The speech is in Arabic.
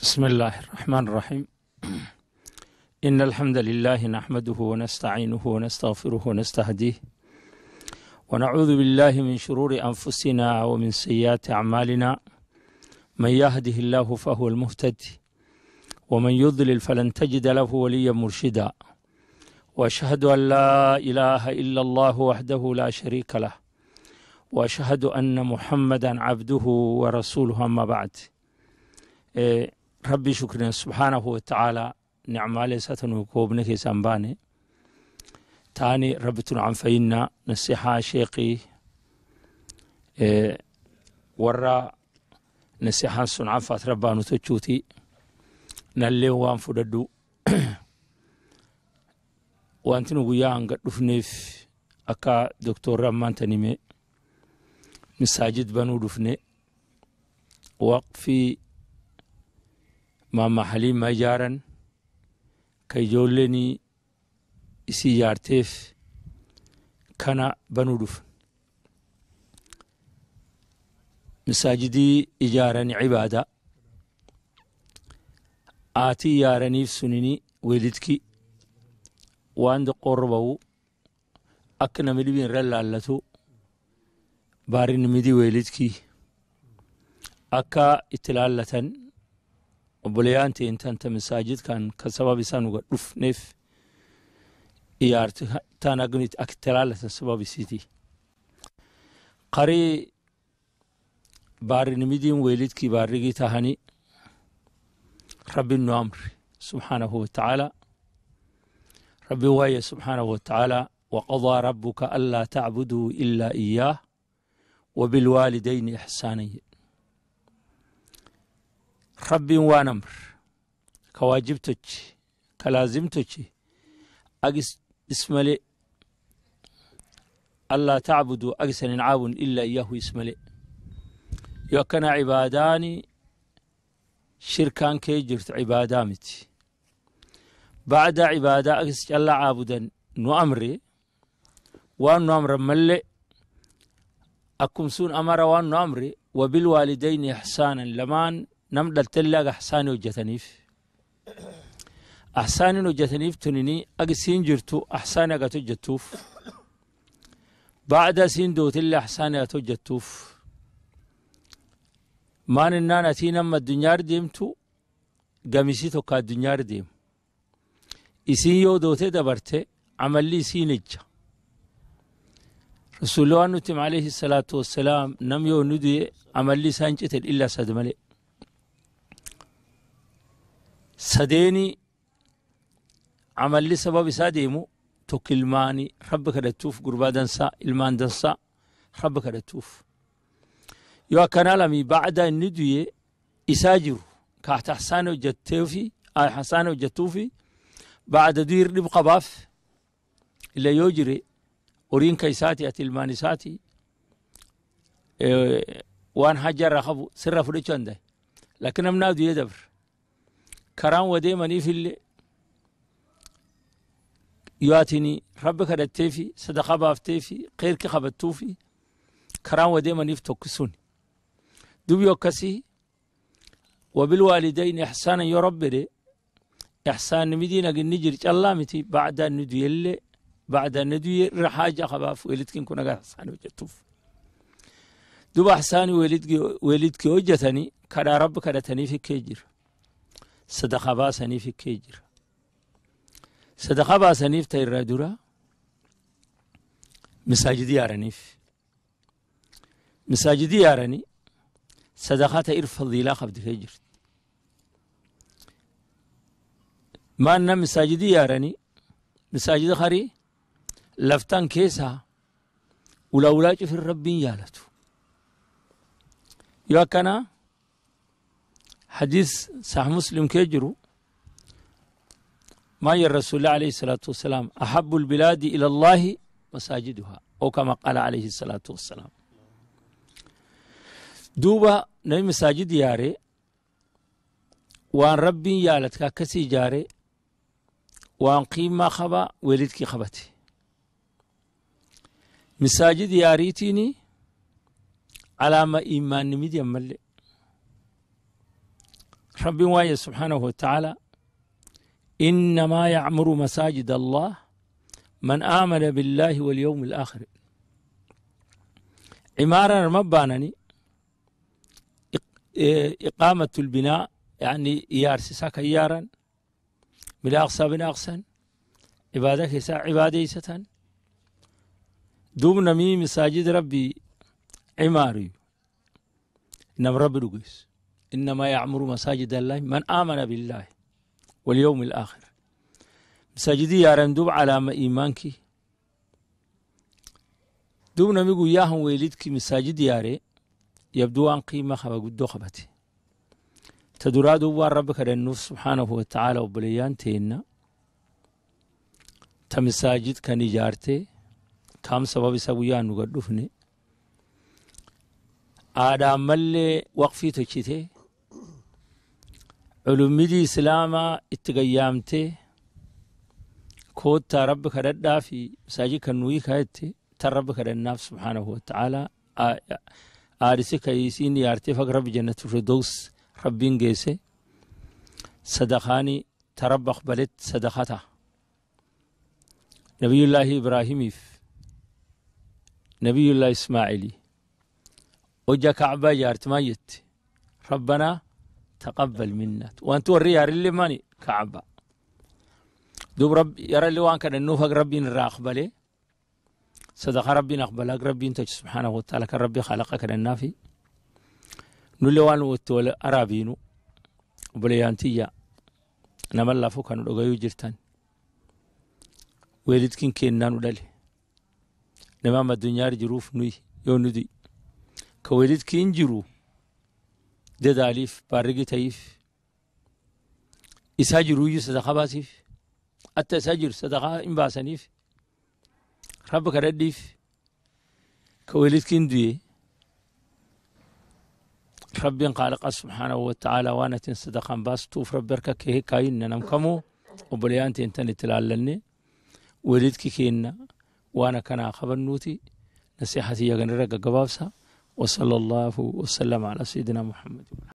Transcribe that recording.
بسم الله الرحمن الرحيم إن الحمد لله نحمده ونستعينه ونستغفره ونستهديه ونعوذ بالله من شرور أنفسنا ومن سيئات أعمالنا من يهده الله فهو المهتد ومن يضلل فلن تجد له وليا مرشدا وأشهد أن لا إله إلا الله وحده لا شريك له وأشهد أن محمدا عبده ورسوله أما بعد rabbi shukrina subxaanahu watacaalaa nicmaalee saatan uu koobnakeysaan baane taani rabbitun canfayinna nasihaa sheekii e, warra nasihaan sun canfaat rabbaanu tochuuti nalleen waan fudhadhu wanti nu guyyaa hanga dhufneef akka doktorra ammaantan hime misaajid dhufne waqfii maammaa ma ijaaran ka ijoolleen isii ijaarteef kana banuu dhufe misaajidii ijaaran cibaadaa aatii sunini welidki waan diqoorra ba'u akka nami dhibi irra laallatu baari nimidii weelidkii akka itti laallatan obboleeyyaantii intaanta masaajidkan ka sababisanuga dhufneef iyaartitaan agnit aktilaalatan sababisitii qarii baarinimidin weelidkii baarigii tahani rabbi nu amri subxaanahu watacaala rabbi waaye subxaanahu watacaala waqadaa rabuka anlaa tacbuduu ilaa iyaah wabilwaalidayni ixsaanan rabbiin waan amr ka waajibtochi ka laazimtochi agis ismale allaa tacbuduu agisan incaabun illaa iyaahu ismale yoo akkana cibaadaani shirkaan kee jirtu cibaadaa miti bacda cibaadaa agis callaa caabudan nu amre waan nu amran malle akkum sun amara waan nu amre wabilwaalidayni ixsaanan lamaan nam dhaltellaag ahsaanii hojjetaniif ahsaaniin hojjetaniif tunini ag isiin jirtu ahsaani agat hojjettuuf bacda isiin duutillee ahsaani agat hojjettuuf maan innaan atiin amma addunyaar deemtu gamisii tokko addunyaar deemu isiin yoo dootee dabarte amalli isiin ijja rasuulli waan nuti alayhi salaatu wassalaam nam yoo nu du'e amalli isaan cite dhilla sad malee sadeeni amalli sabab isaa deemu tokko ilmaani rabba kadhachuuf gurbaa dansaa ilmaan dansaa rabba kadhachuuf yoo akkanaa lamii bacda inni duye isaa jiru kaata hasaan hojjetteefi hasaan hojjettuufi bacda duyir dhib qabaaf illa yoo jire oriinka isaati ati ilmaan isaati waan hajjarraa qabu sirra fudhachuu dandaye laakiin namnaa duye dabra karaan wadeemaniif illee yoo atinii rabbi kadhattee fi sadaqa baaftee fi qeerki qabattuu fi karaan wadeemaniif tokkisuun dubi akkasii wabilwaalidayn ixsaanan yoo rabbidhe ixsaan nimidiin aginni jir callaa miti bacdaan nu duyellee bacdaan nu duye irra haaja qabaaf weelitkin kun agaa ixsaan hojjetuuf duba ixsaanii weelitki hojjetanii kadhaa rabbi kadhataniif hikkee jira sadaqa baasaniif ikkee jira sadaqa baasaniif ta irraa dura misaajidi yaaraniif misaajidi yaarani sadaqaa ta ir fadiilaa qabdi kee jirti maanna misaajidi yaarani misaajida kari laftan keessaa ulaa ulaa cufin rabbiin yaalatu yoo akkanaa حديث صح مسلم كيجرو ما الرسول عليه الصلاة والسلام أحب البلاد إلى الله مساجدها أو كما قال عليه الصلاة والسلام دوبا نبي مساجد ياري وان ربي يالتك كسي جاري وان قيمة خبا ولدك خبتي مساجد ياريتيني على ما إيمان نميد يملي ربي واي سبحانه وتعالى إنما يعمر مساجد الله من آمن بالله واليوم الآخر عمارة مبانني إقامة البناء يعني يارسسا كيارا بلا أقصى بلا أقصى عبادة كيسا عبادة ستان دوم نمي مساجد ربي عماري نم ربي رقيس إنما يعمر مساجد الله من آمن بالله واليوم الآخر مساجدي يا رندوب على ما إيمانك دوبنا ميقو ياهم ويلدك مساجد ياري يبدو أن قيمة خبا قدو خبتي تدرادو وان ربك للنوف سبحانه وتعالى وبليان تينا تمساجد كان جارتي كام سبب سويا نقدفني آدام ملي وقفي تشيتي culummidii islaamaa itti gayyaamtee koottaa rabbi kadhadhaa fi masaajii kan nuyi kaa'ette tan rabbi kadhannaaf subhaanahu wa ta'aalaa aadisi yaartee faga rabbi jannatu firdaus rabbiin geesse sadaqaani ta rabbi aqbalet sadaqata nabiyullaahi ibraahimiif nabiyullaahi ismaa'ilii hojja kacbaa jaarti maa jette rabbanaa تقبل منا وان توري يا اللي ماني كعبة دوب رب يرى اللي وان كان النوفق ربي نراقبله صدق ربي نقبلك ربي انت سبحانه وتعالى كان ربي خلقك النافي نولي وان وتول أرابينو بليانتيا نما لافو كانوا دغيو جرتان weelidkin keennanu dhale namaama addunyaa jiruuf nuyi yoo nuti ka weelidkiin jiru dadaaliif baarrigi ta'iif isaa jiruuyyuu sadakaa baasiif atta isaa jiru sadakaa hin baasaniif rabba kadhadhiif ka welitkin du'e ربين خالق سبحانه وتعالى وانا صدقا باس توف ربك كي كاين ننم كمو وبليان تنتن تلالني ولدك كينا وانا كنا خبر نوتي نصيحتي يغنرق قبابسا وصلى الله وسلم على سيدنا محمد